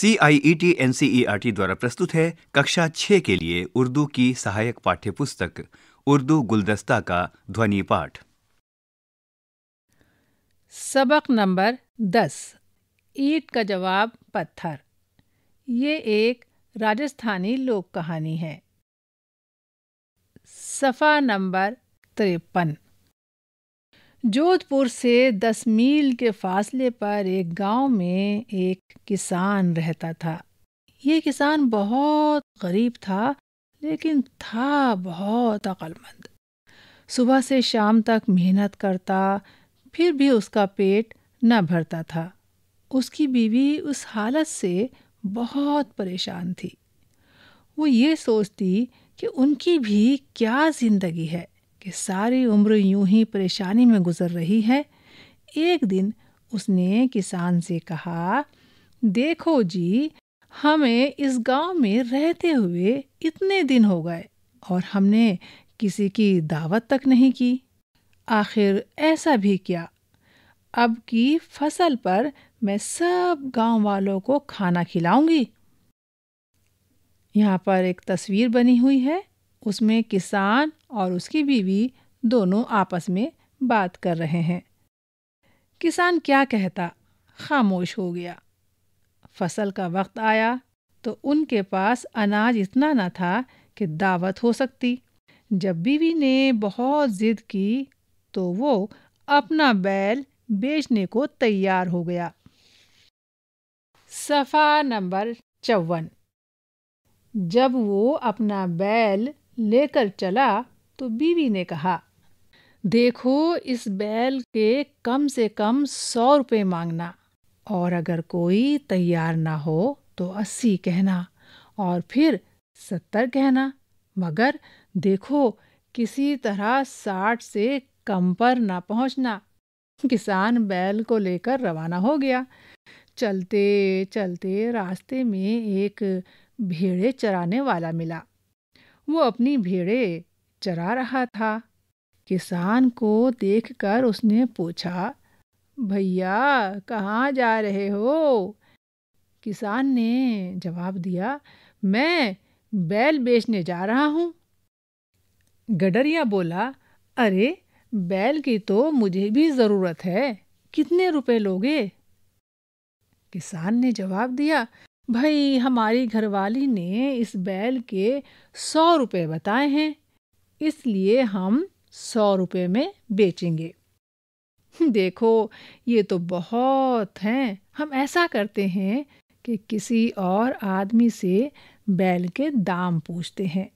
C I E T N C E R T द्वारा प्रस्तुत है कक्षा छः के लिए उर्दू की सहायक पाठ्य पुस्तक उर्दू गुलदस्ता का ध्वनि पाठ सबक नंबर दस ईट का जवाब पत्थर ये एक राजस्थानी लोक कहानी है सफ़ा नंबर तिरपन जोधपुर से दस मील के फासले पर एक गांव में एक किसान रहता था ये किसान बहुत गरीब था लेकिन था बहुत अक्लमंद सुबह से शाम तक मेहनत करता फिर भी उसका पेट न भरता था उसकी बीवी उस हालत से बहुत परेशान थी वो ये सोचती कि उनकी भी क्या ज़िंदगी है कि सारी उम्र यूं ही परेशानी में गुजर रही है एक दिन उसने किसान से कहा देखो जी हमें इस गांव में रहते हुए इतने दिन हो गए और हमने किसी की दावत तक नहीं की आखिर ऐसा भी क्या अब की फसल पर मैं सब गांव वालों को खाना खिलाऊंगी यहाँ पर एक तस्वीर बनी हुई है उसमें किसान और उसकी बीवी दोनों आपस में बात कर रहे हैं किसान क्या कहता खामोश हो गया फसल का वक्त आया तो उनके पास अनाज इतना ना था कि दावत हो सकती जब बीवी ने बहुत ज़िद की तो वो अपना बैल बेचने को तैयार हो गया सफ़ा नंबर चौवन जब वो अपना बैल लेकर चला तो बीवी ने कहा देखो इस बैल के कम से कम सौ रुपये मांगना और अगर कोई तैयार ना हो तो अस्सी कहना और फिर सत्तर कहना मगर देखो किसी तरह साठ से कम पर ना पहुंचना किसान बैल को लेकर रवाना हो गया चलते चलते रास्ते में एक भेड़े चराने वाला मिला वो अपनी भेड़े चरा रहा था किसान को देखकर उसने पूछा भैया कहाँ जा रहे हो किसान ने जवाब दिया मैं बैल बेचने जा रहा हूँ गडरिया बोला अरे बैल की तो मुझे भी ज़रूरत है कितने रुपए लोगे किसान ने जवाब दिया भाई हमारी घरवाली ने इस बैल के सौ रुपये बताए हैं इसलिए हम सौ रुपये में बेचेंगे देखो ये तो बहुत हैं हम ऐसा करते हैं कि किसी और आदमी से बैल के दाम पूछते हैं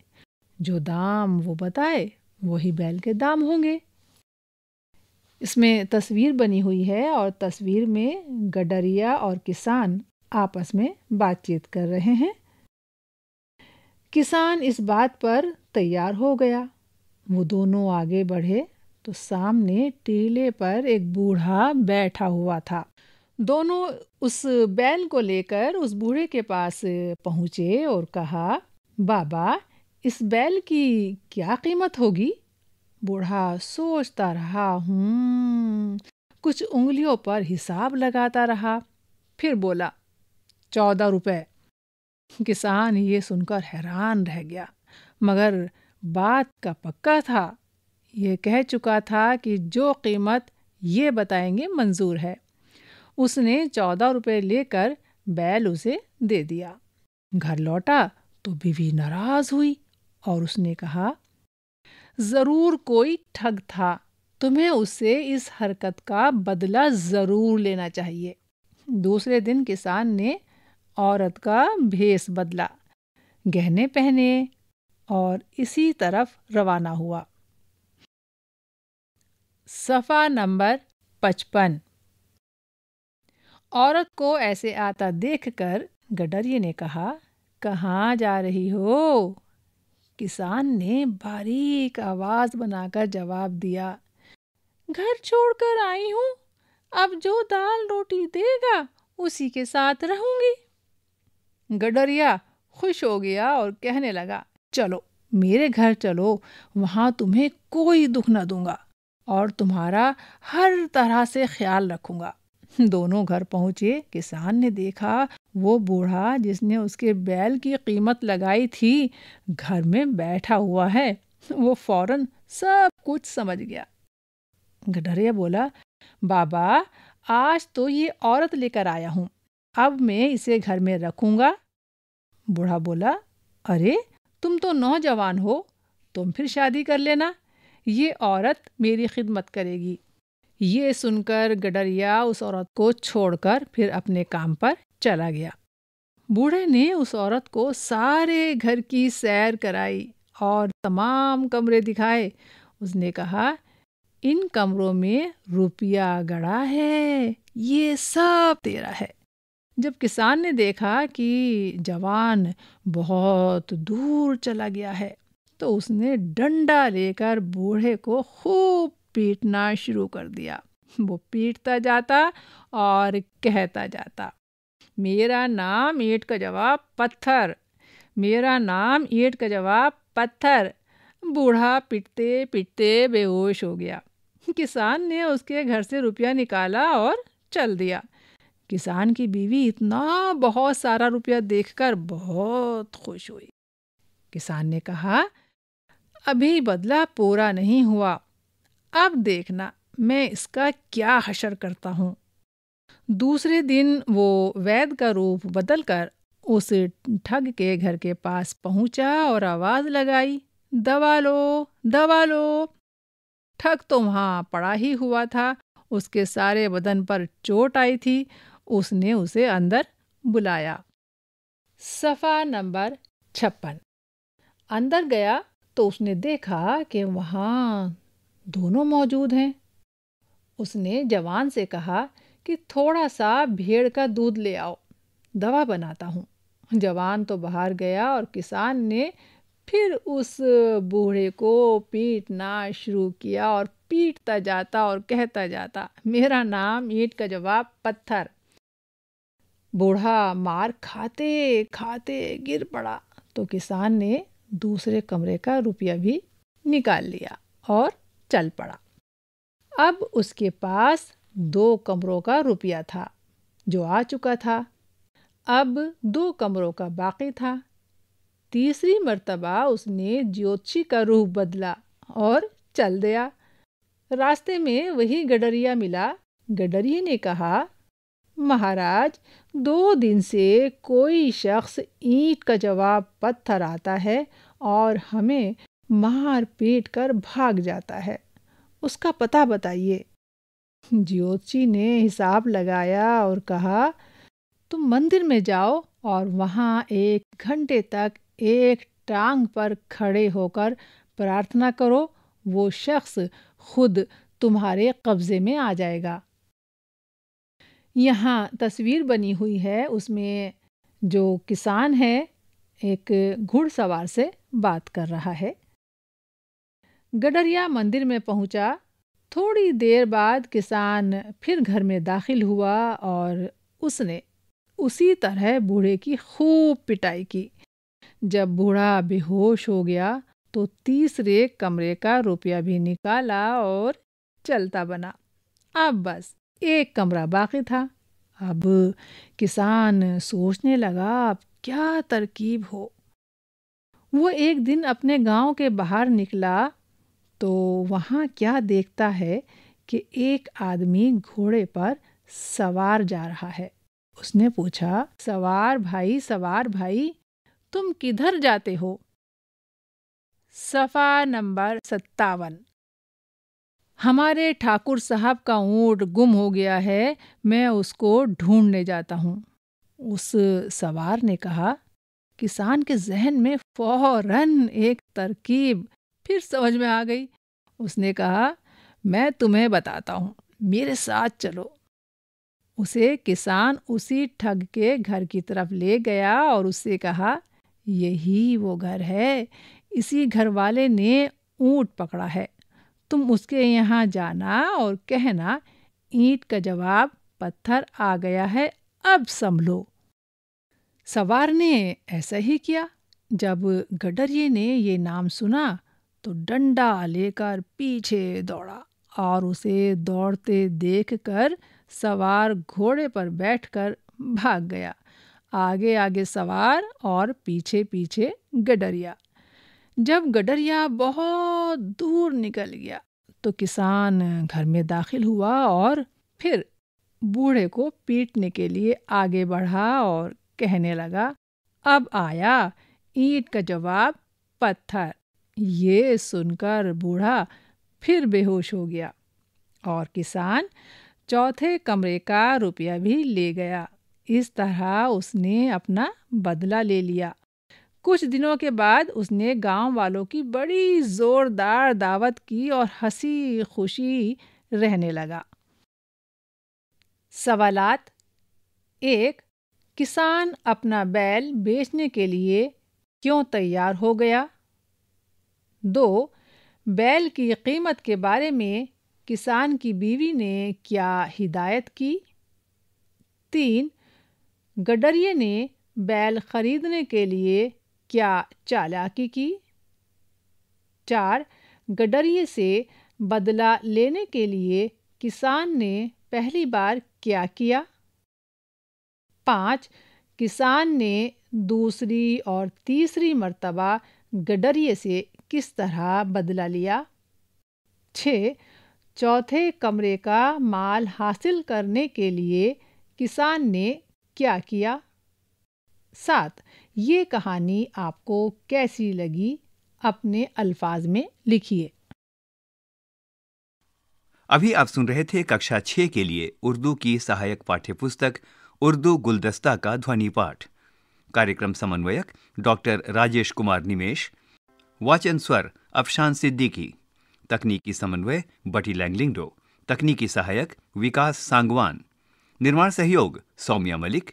जो दाम वो बताए वही बैल के दाम होंगे इसमें तस्वीर बनी हुई है और तस्वीर में गडरिया और किसान आपस में बातचीत कर रहे हैं किसान इस बात पर तैयार हो गया वो दोनों आगे बढ़े तो सामने टीले पर एक बूढ़ा बैठा हुआ था दोनों उस बैल को लेकर उस बूढ़े के पास पहुंचे और कहा बाबा इस बैल की क्या कीमत होगी बूढ़ा सोचता रहा हूँ हम्म, कुछ उंगलियों पर हिसाब लगाता रहा फिर बोला चौदह रुपये किसान ये सुनकर हैरान रह गया मगर बात का पक्का था ये कह चुका था कि जो कीमत ये बताएंगे मंजूर है उसने चौदह रुपए लेकर बैल उसे दे दिया घर लौटा तो बीवी नाराज हुई और उसने कहा ज़रूर कोई ठग था तुम्हें उससे इस हरकत का बदला ज़रूर लेना चाहिए दूसरे दिन किसान ने औरत का भेस बदला गहने पहने और इसी तरफ रवाना हुआ सफ़ा नंबर पचपन औरत को ऐसे आता देखकर गडरिये ने कहा कहाँ जा रही हो किसान ने बारीक आवाज़ बनाकर जवाब दिया घर छोड़कर आई हूँ अब जो दाल रोटी देगा उसी के साथ रहूंगी गडरिया खुश हो गया और कहने लगा चलो मेरे घर चलो वहाँ तुम्हें कोई दुख न दूंगा और तुम्हारा हर तरह से ख्याल रखूंगा दोनों घर पहुंचे किसान ने देखा वो बूढ़ा जिसने उसके बैल की कीमत लगाई थी घर में बैठा हुआ है वो फौरन सब कुछ समझ गया गडरिया बोला बाबा आज तो ये औरत लेकर आया हूँ अब मैं इसे घर में रखूंगा बूढ़ा बोला अरे तुम तो नौजवान हो तुम फिर शादी कर लेना ये औरत मेरी खिदमत करेगी ये सुनकर गडरिया उस औरत को छोड़कर फिर अपने काम पर चला गया बूढ़े ने उस औरत को सारे घर की सैर कराई और तमाम कमरे दिखाए उसने कहा इन कमरों में रुपया गड़ा है ये सब तेरा है जब किसान ने देखा कि जवान बहुत दूर चला गया है तो उसने डंडा लेकर बूढ़े को खूब पीटना शुरू कर दिया वो पीटता जाता और कहता जाता मेरा नाम ईट का जवाब पत्थर मेरा नाम ईट का जवाब पत्थर बूढ़ा पिटते पिटते बेहोश हो गया किसान ने उसके घर से रुपया निकाला और चल दिया किसान की बीवी इतना बहुत सारा रुपया देखकर बहुत खुश हुई किसान ने कहा अभी बदला पूरा नहीं हुआ अब देखना मैं इसका क्या हशर करता हूँ दूसरे दिन वो वैद का रूप बदलकर उस ठग के घर के पास पहुंचा और आवाज लगाई दवा लो दवा लो ठग तो वहां पड़ा ही हुआ था उसके सारे बदन पर चोट आई थी उसने उसे अंदर बुलाया सफ़ा नंबर छप्पन अंदर गया तो उसने देखा कि वहाँ दोनों मौजूद हैं उसने जवान से कहा कि थोड़ा सा भेड़ का दूध ले आओ दवा बनाता हूँ जवान तो बाहर गया और किसान ने फिर उस बूढ़े को पीटना शुरू किया और पीटता जाता और कहता जाता मेरा नाम ईट का जवाब पत्थर बूढ़ा मार खाते खाते गिर पड़ा तो किसान ने दूसरे कमरे का रुपया भी निकाल लिया और चल पड़ा अब उसके पास दो कमरों का रुपया था जो आ चुका था अब दो कमरों का बाकी था तीसरी मर्तबा उसने ज्योतिषी का रूप बदला और चल दिया रास्ते में वही गडरिया मिला गडरिया ने कहा महाराज दो दिन से कोई शख्स ईंट का जवाब पत्थर आता है और हमें मार पीट कर भाग जाता है उसका पता बताइए ज्योतिषी ने हिसाब लगाया और कहा तुम मंदिर में जाओ और वहाँ एक घंटे तक एक टांग पर खड़े होकर प्रार्थना करो वो शख्स खुद तुम्हारे कब्जे में आ जाएगा यहाँ तस्वीर बनी हुई है उसमें जो किसान है एक घुड़सवार से बात कर रहा है गडरिया मंदिर में पहुंचा थोड़ी देर बाद किसान फिर घर में दाखिल हुआ और उसने उसी तरह बूढ़े की खूब पिटाई की जब बूढ़ा बेहोश हो गया तो तीसरे कमरे का रुपया भी निकाला और चलता बना अब बस एक कमरा बाकी था अब किसान सोचने लगा अब क्या तरकीब हो वो एक दिन अपने गांव के बाहर निकला तो वहाँ क्या देखता है कि एक आदमी घोड़े पर सवार जा रहा है उसने पूछा सवार भाई सवार भाई तुम किधर जाते हो सफा नंबर सत्तावन हमारे ठाकुर साहब का ऊँट गुम हो गया है मैं उसको ढूंढने जाता हूँ उस सवार ने कहा किसान के जहन में फौरन एक तरकीब फिर समझ में आ गई उसने कहा मैं तुम्हें बताता हूँ मेरे साथ चलो उसे किसान उसी ठग के घर की तरफ ले गया और उससे कहा यही वो घर है इसी घर वाले ने ऊँट पकड़ा है तुम उसके यहाँ जाना और कहना ईंट का जवाब पत्थर आ गया है अब संभलो सवार ने ऐसा ही किया जब गडरिये ने ये नाम सुना तो डंडा लेकर पीछे दौड़ा और उसे दौड़ते देखकर सवार घोड़े पर बैठकर भाग गया आगे आगे सवार और पीछे पीछे गडरिया जब गडरिया बहुत दूर निकल गया तो किसान घर में दाखिल हुआ और फिर बूढ़े को पीटने के लिए आगे बढ़ा और कहने लगा अब आया ईंट का जवाब पत्थर ये सुनकर बूढ़ा फिर बेहोश हो गया और किसान चौथे कमरे का रुपया भी ले गया इस तरह उसने अपना बदला ले लिया कुछ दिनों के बाद उसने गांव वालों की बड़ी ज़ोरदार दावत की और हंसी खुशी रहने लगा सवालात एक किसान अपना बैल बेचने के लिए क्यों तैयार हो गया दो बैल की कीमत के बारे में किसान की बीवी ने क्या हिदायत की तीन गडरिए ने बैल खरीदने के लिए क्या चालाकी की चार गडरिए से बदला लेने के लिए किसान ने पहली बार क्या किया पाँच किसान ने दूसरी और तीसरी मर्तबा गडरिए से किस तरह बदला लिया छः चौथे कमरे का माल हासिल करने के लिए किसान ने क्या किया साथ ये कहानी आपको कैसी लगी अपने अल्फाज में लिखिए अभी आप सुन रहे थे कक्षा छः के लिए उर्दू की सहायक पाठ्य पुस्तक उर्दू गुलदस्ता का ध्वनि पाठ कार्यक्रम समन्वयक डॉक्टर राजेश कुमार निमेश वाचन स्वर अफशान सिद्दीकी तकनीकी समन्वय बटी लैंगलिंगडो तकनीकी सहायक विकास सांगवान निर्माण सहयोग सौम्या मलिक